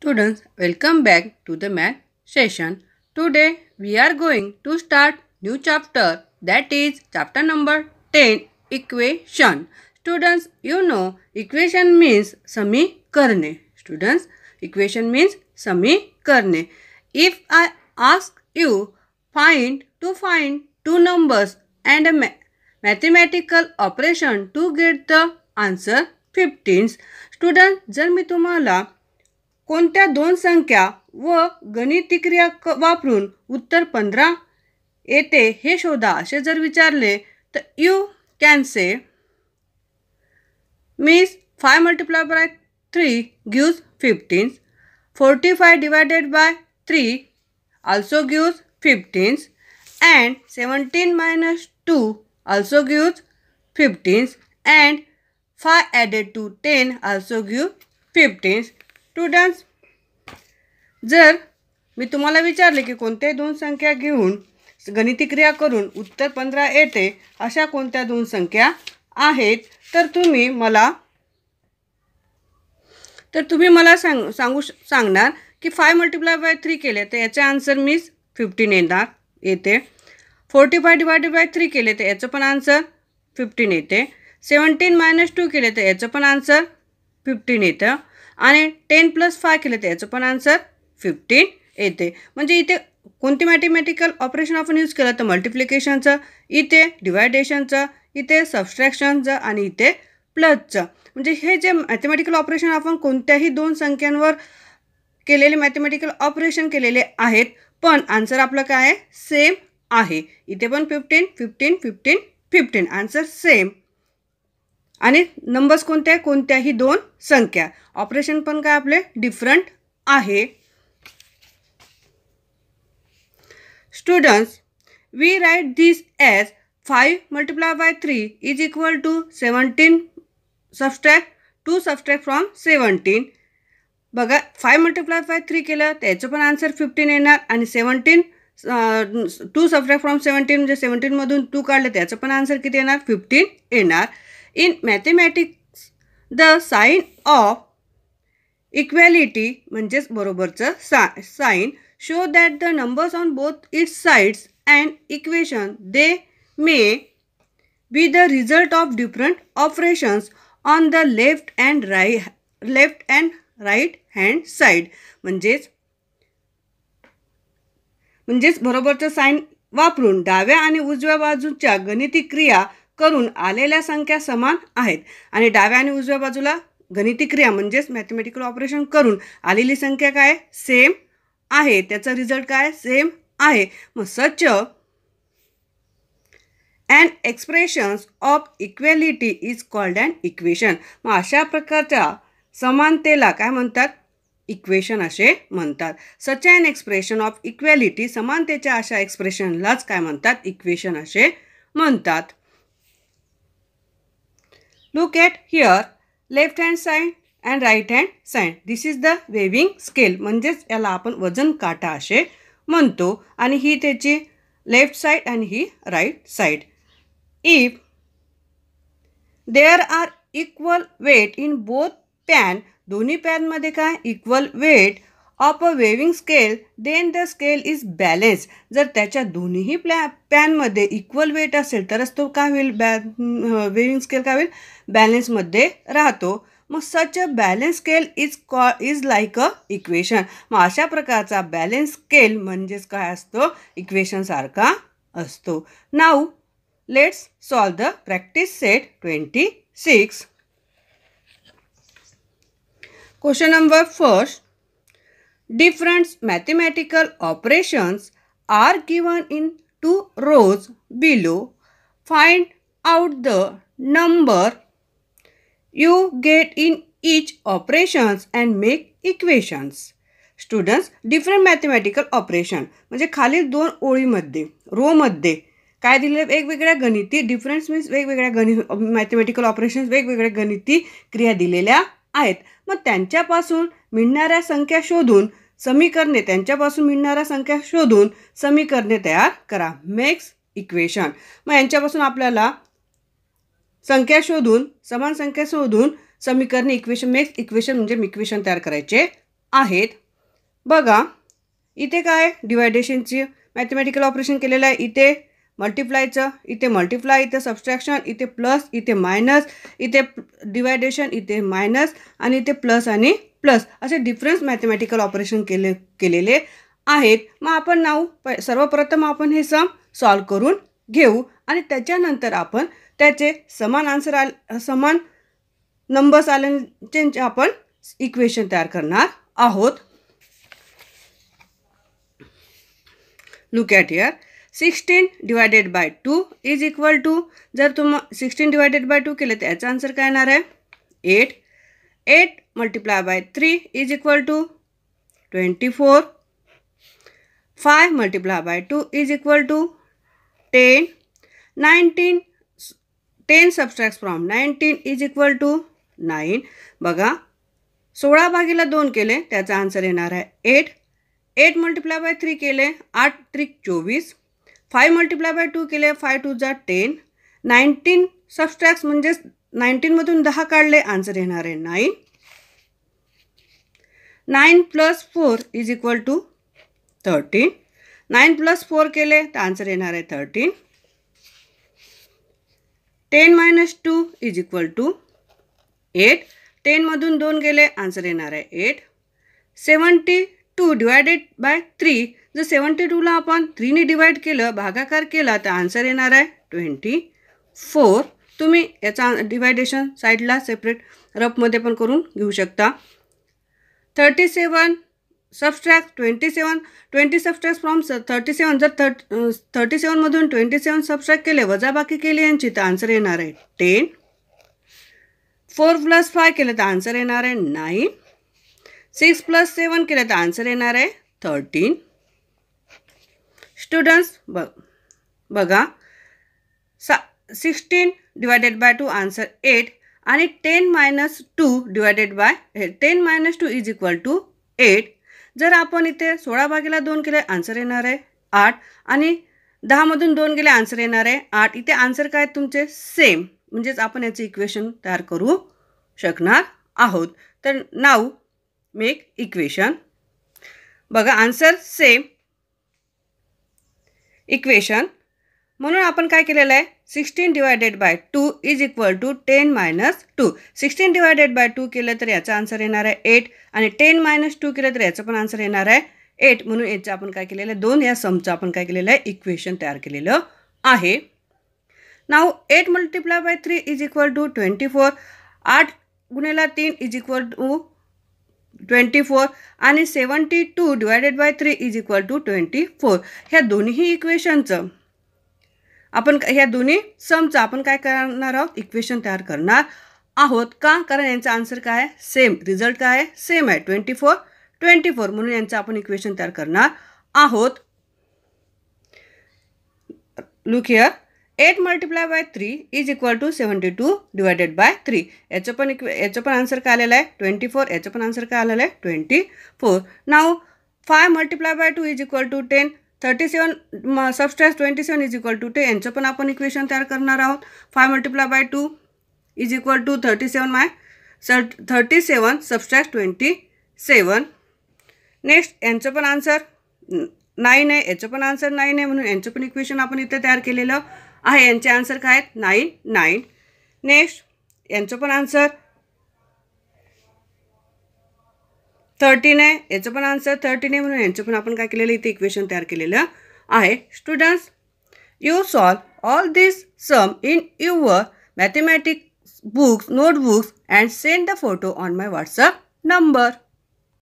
Students, welcome back to the math session. Today we are going to start new chapter that is chapter number 10 equation. Students, you know equation means samikarne. Students, equation means samikarne. If I ask you find to find two numbers and a ma mathematical operation to get the answer 15. Students, जर मी कोणत्या दोन संख्या व गणितिक्रिया क वापरून उत्तर पंधरा येते हे शोधा असे जर विचारले तर you can say means five multiply by three gives fifteens forty five divided by three also gives fifteens and seventeen minus two also gives fifteens and five added to ten also give fifteens students जर मी तुम्हाला विचारले की कोणत्याही दोन संख्या घेऊन गणिती क्रिया करून उत्तर पंधरा येते अशा कोणत्या दोन संख्या आहेत तर तुम्ही मला तर तुम्ही मला सांग सांगू सांगणार की फाय मल्टिप्लाय बाय थ्री केले तर याचे आन्सर मी फिफ्टीन येणार येते forty five divided by three केले तर याचं पण आन्सर फिफ्टीन येते सेवन्टीन मायनस टू केले तर याचं पण आन्सर फिफ्टीन येतं आणि टेन प्लस फाय केलं तर याचं पण आन्सर फिफ्टीन येते म्हणजे इथे कोणते मॅथमॅटिकल ऑपरेशन आपण यूज केलं तर मल्टिप्लिकेशनचं इथे डिवायडेशनचं इथे सबस्ट्रॅक्शनचं आणि इथे प्लसचं म्हणजे हे जे मॅथमॅटिकल ऑपरेशन आपण कोणत्याही दोन संख्यांवर केलेले मॅथमॅटिकल ऑपरेशन केलेले आहेत पण आन्सर आपलं काय आहे सेम आहे इथे पण fifteen fifteen fifteen fifteen answer same आणि नंबर्स कोणते आहे कोणत्याही दोन संख्या ऑपरेशन पण काय आपले डिफरंट आहे students we write this as five multiply by three is equal to seventeen subtract two subtract from seventeen बघा फाईव्ह मल्टिप्लाय बाय थ्री केलं त्याचं पण आन्सर फिफ्टीन येणार आणि seventeen two subtract from seventeen म्हणजे सेवन्टीनमधून टू काढलं त्याचं पण आन्सर किती येणार फिफ्टीन येणार in mathematics the sign of equality म्हणजेच बरोबरचं सा sign show that the numbers on both its sides and equation they may be the result of different operations on the left and right left and right hand side म्हणजेच म्हणजेच बरोबरचं sine वापरून डाव्या आणि उजव्या बाजूच्या गणिती क्रिया करून आलेल्या संख्या समान आहेत आणि डाव्या आणि उजव्या बाजूला गणिती क्रिया म्हणजेच मॅथमॅटिकल ऑपरेशन करून आलेली संख्या काय सेम आहे त्याचा रिझल्ट काय सेम आहे मग such and expressions of equality is called and equation मग अशा प्रकारच्या समानतेला काय म्हणतात इक्वेशन असे म्हणतात such and expression of equality समानतेच्या अशा एक्सप्रेशनलाच काय म्हणतात इक्वेशन असे म्हणतात Look at here, left hand side and right hand side this is the weighing scale म्हणजेच याला आपण वजन काटा असे म्हणतो आणि ही त्याची लेफ्ट साईड आणि ही right side if there are equal weight in both pan दोन्ही पॅनमध्ये काय equal weight of a weighing scale then the scale is balance जर त्याच्या दोन्हीही प्लॅ पॅनमध्ये इक्वल वेट असेल तरच तो काय होईल बॅ वेविंग स्केल काय होईल बॅलेन्समध्ये राहतो मग such a balance scale is कॉ इज लाईक अ इक्वेशन मग अशा प्रकारचा बॅलेन्स स्केल म्हणजेच काय असतो इक्वेशनसारखा असतो now let's solve the practice set twenty six question number first different mathematical operations are given in two rows below find out the number you get in each operations and make equations students different mathematical operation म्हणजे खालील दोन ओळीमध्ये रोमध्ये काय दिले वेगवेगळ्या गणिती difference means वेगवेगळ्या गणि mathematical operations वेगवेगळ्या गणिती क्रिया दिलेल्या आहेत मग त्यांच्यापासून मिळणाऱ्या संख्या शोधून समीकरणे त्यांच्यापासून मिळणाऱ्या संख्या शोधून समीकरणे तयार करा मेक्स इक्वेशन मग यांच्यापासून आपल्याला संख्या शोधून समान संख्या शोधून समीकरणे इक्वेशन मेक्स इक्वेशन म्हणजे इक्वेशन तयार करायचे आहेत बघा इथे काय डिवायडेशनची मॅथमॅटिकल ऑपरेशन केलेलं आहे इथे मल्टिप्लायचं इथे मल्टिप्लाय इथे सबस्ट्रॅक्शन इथे प्लस इथे मायनस इथे डिवायडेशन इथे मायनस आणि इथे प्लस आणि प्लस असे डिफरन्स मॅथमॅटिकल ऑपरेशन केले केलेले आहेत मग आपण नाव प सर्वप्रथम आपण हे सम सॉल्व करून घेऊ आणि त्याच्यानंतर आपण त्याचे समान आन्सर आल समान नंबर्स आल्यांचे आपण इक्वेशन तयार करणार आहोत look at here sixteen divided by two is equal to जर तुम सिक्स्टीन डिवायडेड बाय टू केलं तर आन्सर काय येणार आहे eight eight multiply by three is equal to twenty four five multiply by two is equal to ten nineteen ten subtract from nineteen is equal to nine बघा सोळा भागीला दोन केले त्याचा आन्सर येणार आहे eight eight multiply by three केले आठ त्रिक चोवीस फाय मल्टिप्लाय बाय टू केले फाय टू जा टेन नाईन्टीन सबस्ट्रॅक्स म्हणजेच नाईन्टीनमधून दहा काढले आन्सर येणार आहे nine nine plus four is equal to thirteen nine plus four केले तर आन्सर येणार आहे thirteen ten minus two is equal to eight टेनमधून दोन गेले आन्सर येणार आहे eight seventy two divided by three जर सेवन्टी टूला आपण थ्रीने डिवाइड केलं भागाकार केला तर आन्सर येणार आहे ट्वेंटी फोर तुम्ही याचा डिवायडेशन साईडला सेपरेट रफमध्ये पण करून घेऊ शकता thirty seven subtract twenty seven twenty subtract from thirty seven जर थर्ट थर्टी सेवनमधून ट्वेंटी सेवन सबस्ट्रॅक्ट केले वजाबाकी केली यांची तर आन्सर येणार आहे टेन फोर प्लस फाय केलं तर आन्सर येणार आहे नाईन सिक्स प्लस सेवन केलं तर आन्सर येणार आहे थर्टीन स्टुडंट्स ब बघा सा sixteen divided by two answer eight आणि ten minus two divided by ten minus two is equal to eight जर आपण इथे सोळा भागेला दोन केले आन्सर येणार आहे आठ आणि दहामधून दोन गेले आन्सर येणार आहे आठ इथे आन्सर काय तुमचे सेम म्हणजेच आपण याचे इक्वेशन तयार करू शकणार आहोत तर नाव मेक इक्वेशन बघा आन्सर सेम इक्वेशन म्हणून आपण काय केलेलं आहे sixteen divided by two is equal to ten minus two sixteen divided by two केलं तर याचा आन्सर येणार आहे एट आणि टेन मायनस टू केलं तर याचं पण आन्सर येणार आहे एट म्हणून याचं आपण काय केलेलं आहे दोन या समचं आपण काय केलेलं आहे इक्वेशन तयार केलेलं आहे now eight multiply by three is equal to twenty four आठ गुन्ह्याला तीन is equal to twenty four आणि seventy two divided by three is equal to twenty four ह्या दोन्हीही इक्वेशनचं आपण ह्या दोन्ही समचं आपण काय करणार आहोत इक्वेशन तयार करणार आहोत का कारण यांचा आन्सर काय आहे सेम रिझल्ट काय आहे सेम आहे ट्वेंटी फोर ट्वेंटी फोर म्हणून यांचं आपण इक्वेशन तयार करणार आहोत look here eight multiply by three is equal to seventy two divided by three याचं पण इक्व याचं पण आन्सर काय आलेलं आहे ट्वेंटी फोर याचं पण आन्सर काय आलेलं आहे twenty four now five multiply by two is equal to ten thirty seven सबस्ट्रॅस twenty seven is equal to ten यांचं पण आपण इक्वेशन तयार करणार आहोत five multiply by two is equal to thirty seven my sir thirty seven सबस्ट्रॅस twenty seven next यांचं पण आन्सर नाही आहे याचं पण आन्सर नाही आहे म्हणून यांचं पण इक्वेशन आपण इथे तयार केलेलं आहे यांचे आन्सर काय आहेत नाईन नाईन नेक्स्ट यांचं पण आन्सर थर्टीन आहे याचं पण आन्सर थर्टीन आहे म्हणून यांचं पण आपण काय केलेलं इथे इक्वेशन तयार केलेलं आहे students you solve all this sum in your mathematics books notebooks and send the photo on my WhatsApp number